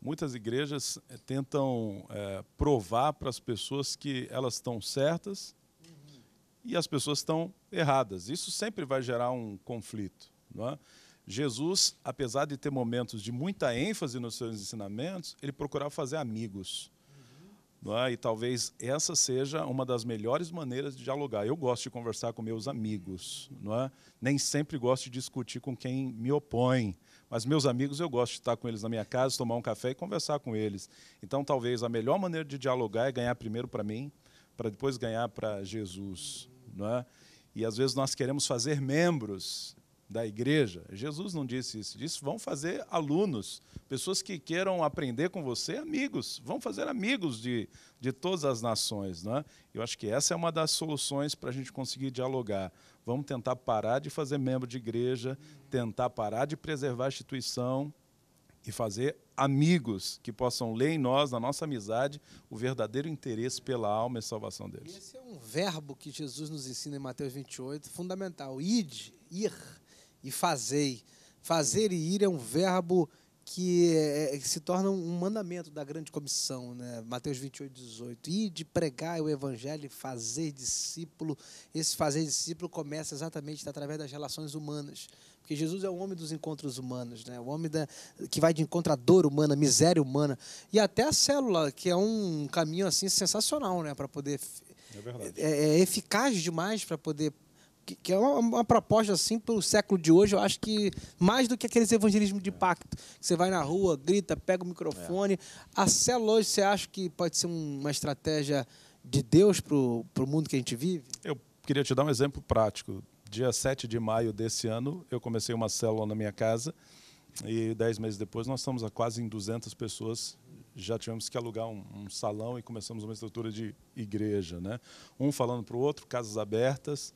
Muitas igrejas eh, tentam é, provar para as pessoas que elas estão certas e as pessoas estão erradas. Isso sempre vai gerar um conflito. É? Jesus, apesar de ter momentos de muita ênfase nos seus ensinamentos, ele procurava fazer amigos. É? E talvez essa seja uma das melhores maneiras de dialogar. Eu gosto de conversar com meus amigos. É? Nem sempre gosto de discutir com quem me opõe. Mas meus amigos, eu gosto de estar com eles na minha casa, tomar um café e conversar com eles. Então, talvez a melhor maneira de dialogar é ganhar primeiro para mim, para depois ganhar para Jesus. Não é? E às vezes nós queremos fazer membros da igreja. Jesus não disse isso, disse: vão fazer alunos, pessoas que queiram aprender com você, amigos, vão fazer amigos de, de todas as nações. é? Eu acho que essa é uma das soluções para a gente conseguir dialogar. Vamos tentar parar de fazer membro de igreja, tentar parar de preservar a instituição, e fazer amigos que possam ler em nós, na nossa amizade, o verdadeiro interesse pela alma e salvação deles. Esse é um verbo que Jesus nos ensina em Mateus 28, fundamental. Ide, ir e fazei. Fazer e ir é um verbo que, eh, se torna um mandamento da grande comissão, né? Mateus 28, 18. E de pregar o evangelho e fazer discípulo. Esse fazer discípulo começa exatamente através das relações humanas. Porque Jesus é o homem dos encontros humanos, né? o homem da, que vai de encontro à dor humana, miséria humana. E até a célula, que é um caminho assim sensacional né? para poder é, é, é, eficaz demais para poder que, que é uma, uma, proposta assim para o século de hoje, eu acho que mais do que aqueles evangelismo de é. pacto, que você vai na rua, grita, pega o microfone. É. A célula hoje você acha que pode ser uma estratégia de Deus para o mundo que a gente vive? Eu queria te dar um exemplo prático. Dia 7 de maio desse ano, eu comecei uma célula na minha casa e dez meses depois nós estamos a quase em 200 pessoas já tivemos que alugar um, um, salão e começamos uma estrutura de igreja, né? Um falando para o outro, casas abertas,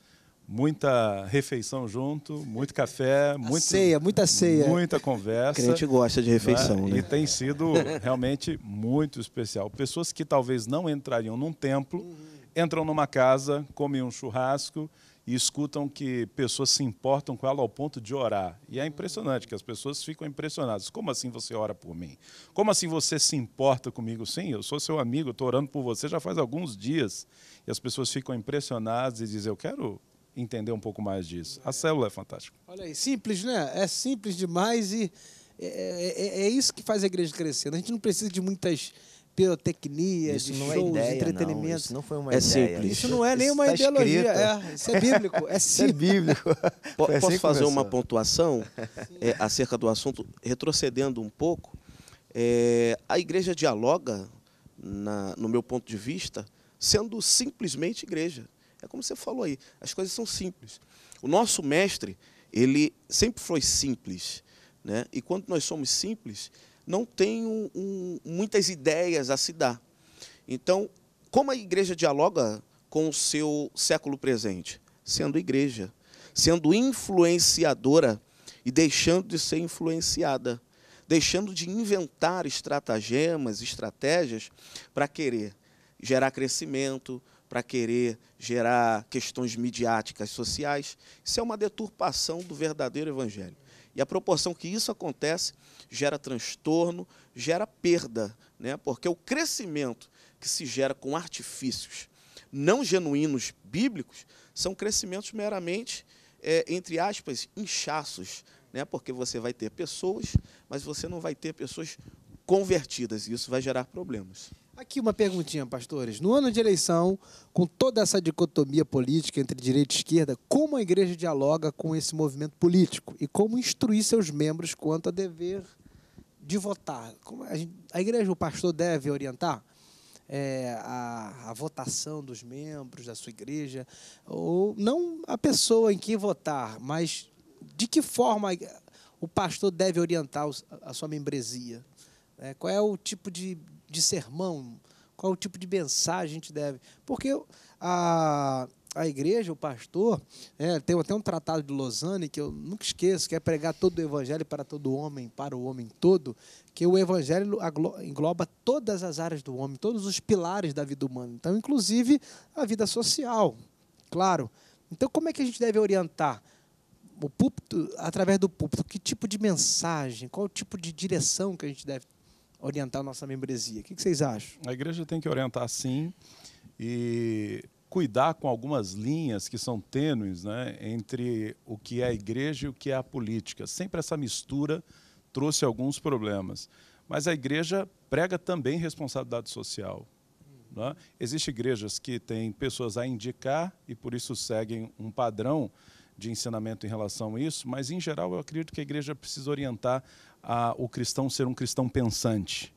muita refeição junto, muito café, muito, ceia, muita ceia, muita conversa. gente gosta de refeição, né? E né? tem sido realmente muito especial. Pessoas que talvez não entrariam num templo, entram numa casa, comem um churrasco e escutam que pessoas se importam com ela ao ponto de orar. E é impressionante que as pessoas ficam impressionadas. Como assim você ora por mim? Como assim você se importa comigo? Sim, eu sou seu amigo, estou orando por você já faz alguns dias. E as pessoas ficam impressionadas e dizem: Eu quero entender um pouco mais disso. A célula é fantástica. Olha aí, simples, né? É simples demais e é, é, é, é isso que faz a igreja crescer. A gente não precisa de muitas pirotecnias, isso de não é shows, é ideia, de entretenimento. Não. Isso não foi uma é ideia. Simples. Isso não é nenhuma tá ideologia. É, isso é bíblico. É, é simples. é bíblico. Assim posso assim fazer começou. uma pontuação é, acerca do assunto, retrocedendo um pouco? É, a igreja dialoga, na, no meu ponto de vista, sendo simplesmente igreja. É como você falou aí, as coisas são simples. O nosso mestre, ele sempre foi simples. Né? E quando nós somos simples, não tem um, um, muitas ideias a se dar. Então, como a igreja dialoga com o seu século presente? Sendo igreja, sendo influenciadora e deixando de ser influenciada, deixando de inventar estratagemas, estratégias para querer gerar crescimento, para querer gerar questões midiáticas sociais. Isso é uma deturpação do verdadeiro evangelho. E a proporção que isso acontece gera transtorno, gera perda, né? porque o crescimento que se gera com artifícios não genuínos bíblicos são crescimentos meramente, é, entre aspas, inchaços, né? porque você vai ter pessoas, mas você não vai ter pessoas convertidas, e isso vai gerar problemas. Aqui uma perguntinha, pastores. No ano de eleição, com toda essa dicotomia política entre direita e esquerda, como a igreja dialoga com esse movimento político e como instruir seus membros quanto a dever de votar? a, igreja, o pastor deve orientar é, a, a votação dos membros da sua igreja, ou não a pessoa em que votar, mas de que forma o pastor deve orientar a sua membresia? É, qual é o tipo de, de sermão, qual o tipo de mensagem a gente deve. Porque a, a igreja, o pastor, é, tem até um tratado de Lausanne que eu nunca esqueço, que é pregar todo o evangelho para todo homem, para o homem todo, que o evangelho engloba todas as áreas do homem, todos os pilares da vida humana. Então, inclusive a vida social, claro. Então, como é que a gente deve orientar? o púlpito, através do púlpito, que tipo de mensagem, qual tipo de direção que a gente deve orientar a nossa membresia. O que vocês acham? A igreja tem que orientar sim e cuidar com algumas linhas que são tênues né, entre o que é a igreja e o que é a política. Sempre essa mistura trouxe alguns problemas. Mas a igreja prega também responsabilidade social. Né? Existem igrejas que têm pessoas a indicar e por isso seguem um padrão de ensinamento em relação a isso, mas em geral eu acredito que a igreja precisa orientar a, o cristão ser um cristão pensante,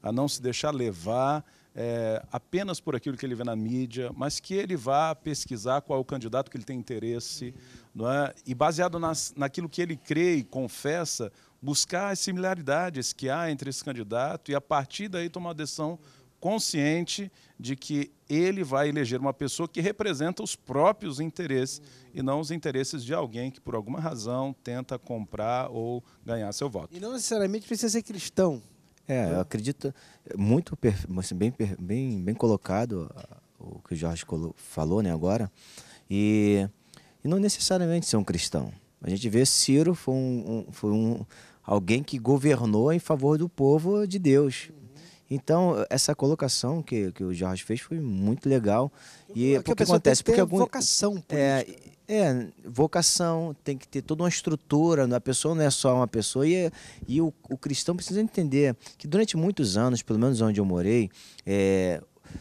a não se deixar levar é, apenas por aquilo que ele vê na mídia, mas que ele vá pesquisar qual é o candidato que ele tem interesse, não é? e baseado nas, naquilo que ele crê e confessa, buscar as similaridades que há entre esse candidato e, a partir daí, tomar uma decisão consciente de que ele vai eleger uma pessoa que representa os próprios interesses e não os interesses de alguém que, por alguma razão, tenta comprar ou ganhar seu voto. E não necessariamente precisa ser cristão. É, eu acredito muito assim, bem, bem, bem colocado ah, o que o Jorge falou né, agora. E, e não necessariamente ser um cristão. A gente vê Ciro foi um, um, foi um alguém que governou em favor do povo de Deus. Então, essa colocação que, que o Jorge fez foi muito legal. E o que acontece tem que porque algum, vocação é, é, vocação, tem que ter toda uma estrutura, a pessoa não é só uma pessoa. E, e o, o cristão precisa entender que durante muitos anos, pelo menos onde eu morei, é,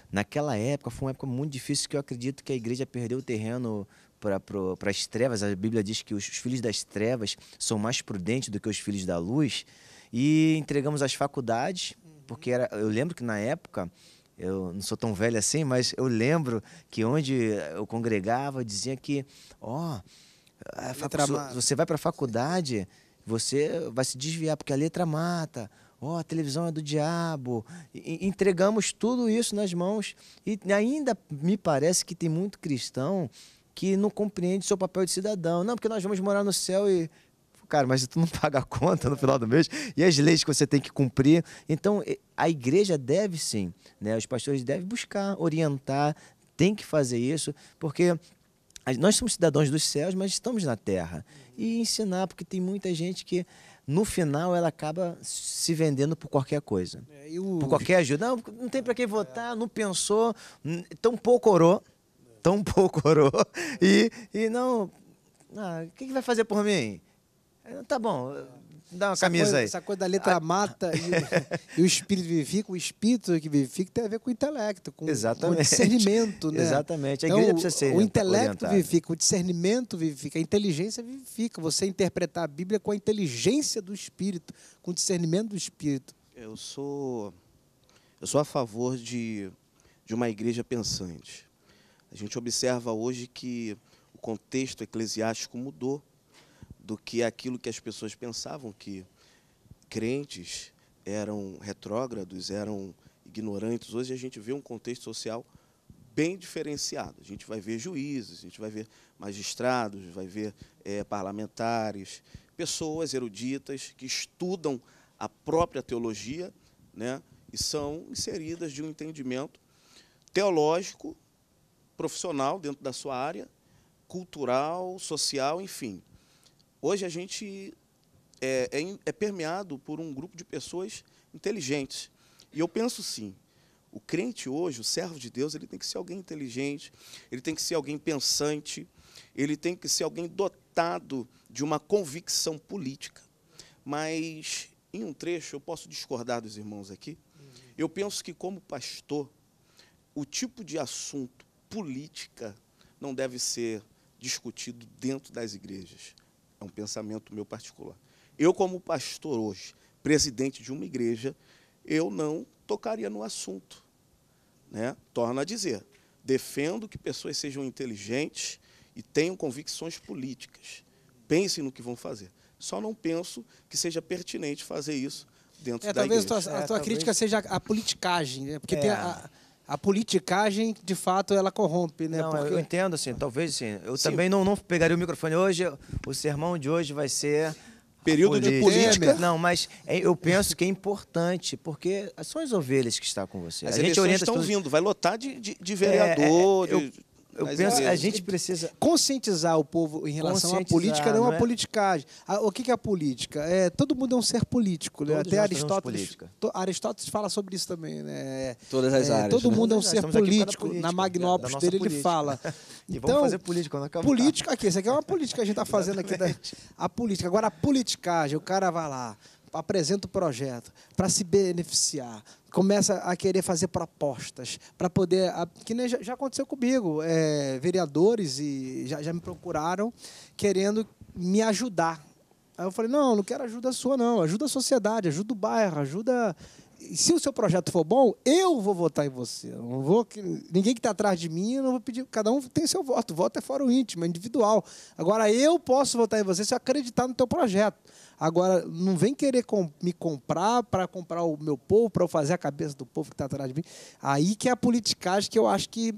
naquela época foi uma época muito difícil que eu acredito que a igreja perdeu o terreno para, para as trevas. A Bíblia diz que os filhos das trevas são mais prudentes do que os filhos da luz. E entregamos as faculdades porque era, eu lembro que na época, eu não sou tão velho assim, mas eu lembro que onde eu congregava dizia que, ó, oh, você vai para a faculdade, você vai se desviar, porque a letra mata ó, oh, a televisão é do diabo. E entregamos tudo isso nas mãos. E ainda me parece que tem muito cristão que não compreende seu papel de cidadão. Não, porque nós vamos morar no céu e cara, mas tu não paga a conta no final do mês e as leis que você tem que cumprir. Então, a igreja deve sim, né? Os pastores devem buscar, orientar, tem que fazer isso, porque nós somos cidadãos dos céus, mas estamos na terra. E ensinar, porque tem muita gente que no final ela acaba se vendendo por qualquer coisa. É, o... Por qualquer ajuda. Não, não tem para quem votar, não pensou, tão pouco orou, tão pouco orou. E, e não, ah, o ah, que, que vai fazer por mim? É, tá bom, é. dá uma essa camisa coisa, aí. Essa coisa da letra mata e, e, o espírito vivifica, o espírito que vivifica tem a ver com o intelecto, com, com o discernimento. Né? Exatamente, a então, igreja então, precisa ser O intelecto vivifica, o discernimento vivifica, a inteligência vivifica. Você interpretar a Bíblia com a inteligência do espírito, com o discernimento do espírito. Eu sou, eu sou a favor de, de uma igreja pensante. A gente observa hoje que o contexto eclesiástico mudou do que aquilo que as pessoas pensavam que crentes eram retrógrados, eram ignorantes. Hoje a gente vê um contexto social bem diferenciado. A gente vai ver juízes, a gente vai ver magistrados, vai ver é, parlamentares, pessoas eruditas que estudam a própria teologia né, e são inseridas de um entendimento teológico, profissional, dentro da sua área, cultural, social, enfim. Hoje a gente é, é, é permeado por um grupo de pessoas inteligentes. E eu penso sim, o crente hoje, o servo de Deus, ele tem que ser alguém inteligente, ele tem que ser alguém pensante, ele tem que ser alguém dotado de uma convicção política. Mas, em um trecho, eu posso discordar dos irmãos aqui. Eu penso que, como pastor, o tipo de assunto política não deve ser discutido dentro das igrejas. É um pensamento meu particular. Eu, como pastor hoje, presidente de uma igreja, eu não tocaria no assunto. Né? Torno a dizer, defendo que pessoas sejam inteligentes e tenham convicções políticas. Pensem no que vão fazer. Só não penso que seja pertinente fazer isso dentro é, da talvez igreja. Talvez a tua, a é, tua é, crítica talvez... seja a politicagem, né? porque é. tem a, a a politicagem, de fato, ela corrompe, né? Não, Porque... eu entendo, assim, talvez assim. Eu Sim. também não, não pegaria o microfone hoje. O sermão de hoje vai ser período de política. Não, mas é, eu penso que é importante, porque são as ovelhas que estão com você. As a gente orienta estão pessoas... vindo, vai lotar de, de, de vereador. É, é, de... Eu, eu Mas penso, é a gente precisa conscientizar o povo em relação à política, não, não é? politicagem. A, o que é a política? É, todo mundo é um ser político, né? até Aristóteles. To, Aristóteles fala sobre isso também, né? Todas as é, áreas. Todo né? mundo é um ser político. Na né? Magnópolis dele política. ele fala. e então, vamos fazer política quando acabar. Política aqui, isso aqui é uma política que a gente está fazendo aqui da, a política. Agora a politicagem, o cara vai lá apresenta o projeto para se beneficiar, começa a querer fazer propostas para poder. que nem já, aconteceu comigo, é, vereadores e já, já me procuraram querendo me ajudar. Aí eu falei, não, não quero ajuda sua, não. Ajuda a sociedade, ajuda o bairro, ajuda se o seu projeto for bom, eu vou votar em você. Não vou ninguém que está atrás de mim, eu não vou pedir. Cada um tem seu voto. O voto é fora o íntimo, é individual. Agora eu posso votar em você se eu acreditar no teu projeto. Agora não vem querer com, me comprar para comprar o meu povo, para eu fazer a cabeça do povo que está atrás de mim. Aí que é a politicagem que eu acho que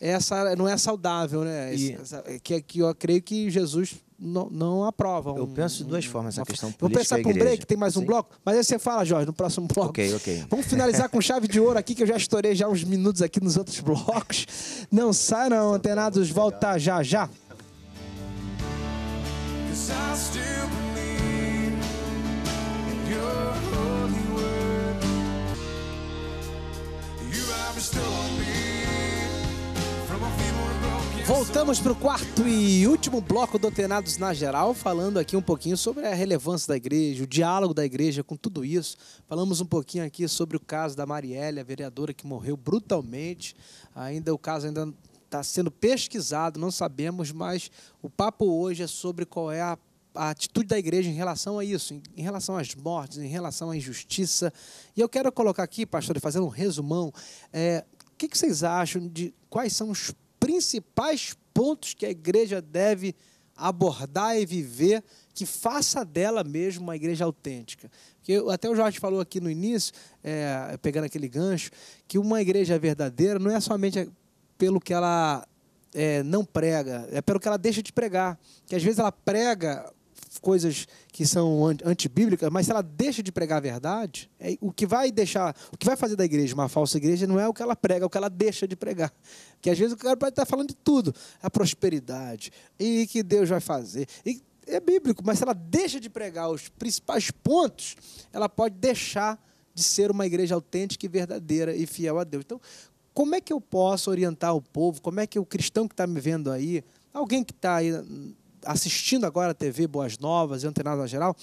é essa não é saudável, né? E... Essa, que é que eu creio que Jesus não, não eu penso de duas formas essa questão política. Vou pensar para um break, tem mais um Sim. bloco, mas aí você fala, Jorge, no próximo bloco. Ok, ok. Vamos finalizar com chave de ouro aqui, que eu já estourei já uns minutos aqui nos outros blocos. Não sai não, antenados, volta já já. Cause I still Voltamos para o quarto e último bloco do Antenados na Geral, falando aqui um pouquinho sobre a relevância da igreja, o diálogo da igreja com tudo isso. Falamos um pouquinho aqui sobre o caso da Marielle, a vereadora que morreu brutalmente. Ainda o caso ainda está sendo pesquisado, não sabemos, mas o papo hoje é sobre qual é a a atitude da igreja em relação a isso, em, relação às mortes, em relação à injustiça. E eu quero colocar aqui, pastor, fazendo um resumão, é, o que, que vocês acham de quais são os principais pontos que a igreja deve abordar e viver que faça dela mesmo uma igreja autêntica. Porque até o Jorge falou aqui no início, é, pegando aquele gancho, que uma igreja verdadeira não é somente pelo que ela é, não prega, é pelo que ela deixa de pregar. Que às vezes ela prega coisas que são antibíblicas, mas se ela deixa de pregar a verdade, é, o que vai deixar, o que vai fazer da igreja uma falsa igreja não é o que ela prega, é o que ela deixa de pregar. Porque às vezes o cara pode estar falando de tudo, a prosperidade, e que Deus vai fazer. E é bíblico, mas se ela deixa de pregar os principais pontos, ela pode deixar de ser uma igreja autêntica e verdadeira e fiel a Deus. Então, como é que eu posso orientar o povo? Como é que o cristão que está me vendo aí, alguém que está aí assistindo agora a TV Boas Novas e Antenada Geral,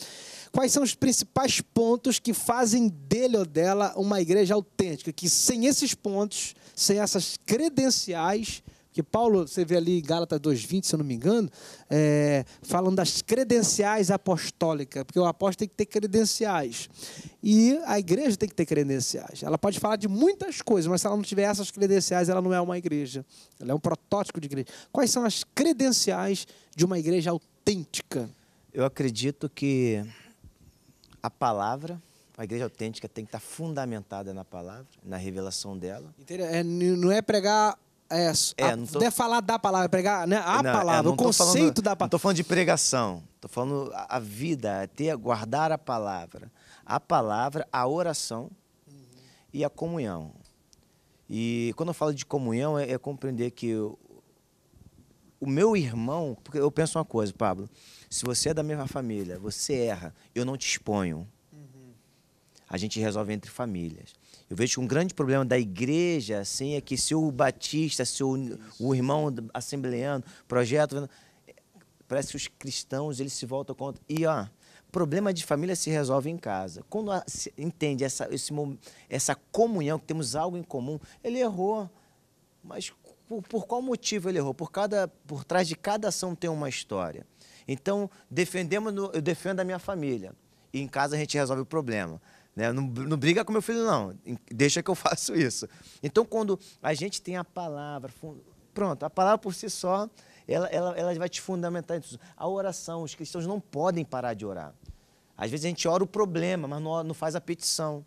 quais são os principais pontos que fazem dele ou dela uma igreja autêntica? Que sem esses pontos, sem essas credenciais, que Paulo, você vê ali em Gálatas 2,20, se eu não me engano, é, falando das credenciais apostólicas, porque o apóstolo tem que ter credenciais. E a igreja tem que ter credenciais. Ela pode falar de muitas coisas, mas se ela não tiver essas credenciais, ela não é uma igreja. Ela é um protótipo de igreja. Quais são as credenciais de uma igreja autêntica? Eu acredito que a palavra a igreja autêntica tem que estar fundamentada na palavra, na revelação dela. É, não é pregar é, é a, não falar da palavra, pregar né? a não, palavra, é, o conceito falando, da palavra. Não falando de pregação, Estou falando a, a vida, é ter, é guardar a palavra. A palavra, a oração uhum. e a comunhão. E quando eu falo de comunhão, é, é compreender que eu, o meu irmão, porque eu penso uma coisa, Pablo, se você é da mesma família, você erra, eu não te exponho. Uhum. A gente resolve entre famílias. Eu vejo que um grande problema da igreja assim é que se o batista, se o, o irmão assembleando, projeto, parece que os cristãos eles se voltam contra. E ó, problema de família se resolve em casa. Quando a, se, entende essa, esse, essa comunhão, que temos algo em comum, ele errou. Mas por, por qual motivo ele errou? Por, cada, por trás de cada ação tem uma história. Então, defendemos no, eu defendo a minha família. E em casa a gente resolve o problema. Né? Não, não briga com meu filho, não. Deixa que eu faço isso. Então, quando a gente tem a palavra, pronto, a palavra por si só, ela, ela, ela vai te fundamentar. A oração, os cristãos não podem parar de orar. Às vezes a gente ora o problema, mas não, não faz a petição.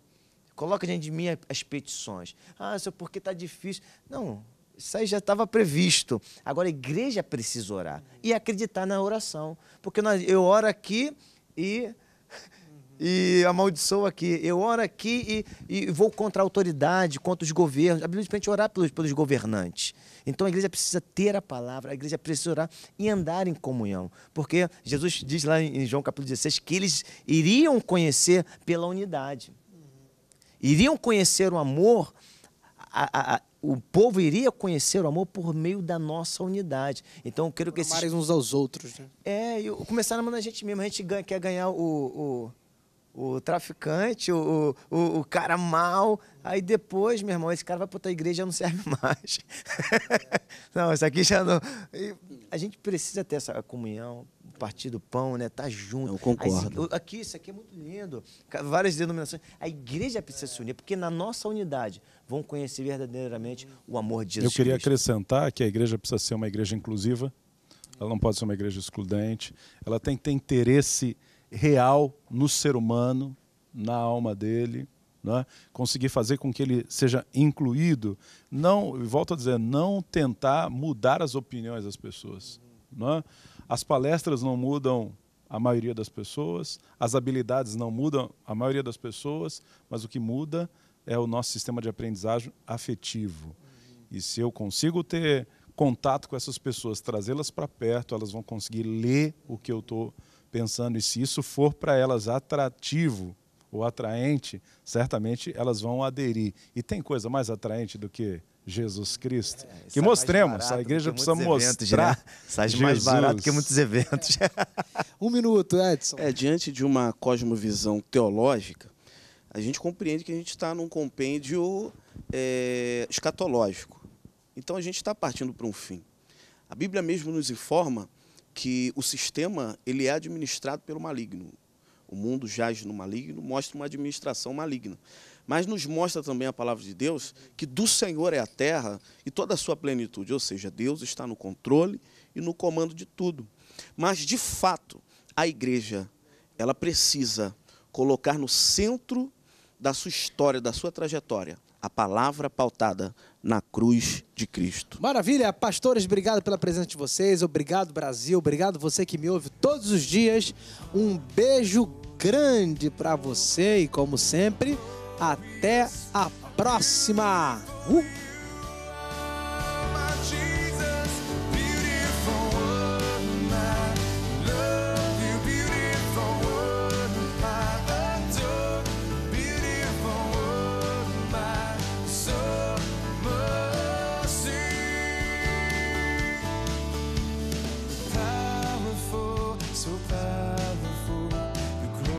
Coloca diante de mim as petições. Ah, senhor, porque está difícil. Não, isso aí já estava previsto. Agora a igreja precisa orar e acreditar na oração. Porque nós, eu oro aqui e e amaldiçoa aqui. Eu oro aqui e, e vou contra a autoridade, contra os governos. A Bíblia diz para a gente orar pelos, pelos governantes. Então a igreja precisa ter a palavra, a igreja precisa orar e andar em comunhão. Porque Jesus diz lá em João capítulo 16 que eles iriam conhecer pela unidade. Iriam conhecer o amor, a, a, o povo iria conhecer o amor por meio da nossa unidade. Então eu quero que esses... Amarem uns aos outros. Né? É, começaram a mandar a gente mesmo. A gente ganha, quer ganhar o, o o traficante, o, o, o, cara mal. Aí depois, meu irmão, esse cara vai para a igreja e não serve mais. não, isso aqui já não. A gente precisa ter essa comunhão, partir do pão, né? Tá junto. Eu concordo. aqui, isso aqui é muito lindo. Várias denominações. A igreja precisa se unir, porque na nossa unidade vão conhecer verdadeiramente o amor de Jesus. Eu queria acrescentar que a igreja precisa ser uma igreja inclusiva. Ela não pode ser uma igreja excludente. Ela tem que ter interesse real no ser humano, na alma dele, né? conseguir fazer com que ele seja incluído. Não, volto a dizer, não tentar mudar as opiniões das pessoas. Né? As palestras não mudam a maioria das pessoas, as habilidades não mudam a maioria das pessoas, mas o que muda é o nosso sistema de aprendizagem afetivo. E se eu consigo ter contato com essas pessoas, trazê-las para perto, elas vão conseguir ler o que eu estou pensando e se isso for para elas atrativo ou atraente, certamente elas vão aderir. E tem coisa mais atraente do que Jesus Cristo? É, que é mostremos, a igreja precisa né? mostrar. Sai mais barato que muitos eventos. um minuto, Edson. É, diante de uma cosmovisão teológica, a gente compreende que a gente está num compêndio é, escatológico. Então a gente está partindo para um fim. A Bíblia mesmo nos informa que o sistema ele é administrado pelo maligno. O mundo jaz no maligno, mostra uma administração maligna. Mas nos mostra também a palavra de Deus que do Senhor é a terra e toda a sua plenitude, ou seja, Deus está no controle e no comando de tudo. Mas de fato, a igreja, ela precisa colocar no centro da sua história, da sua trajetória, a palavra pautada na cruz de Cristo. Maravilha, pastores, obrigado pela presença de vocês, obrigado Brasil, obrigado você que me ouve todos os dias. Um beijo grande para você e como sempre, até a próxima. Uh!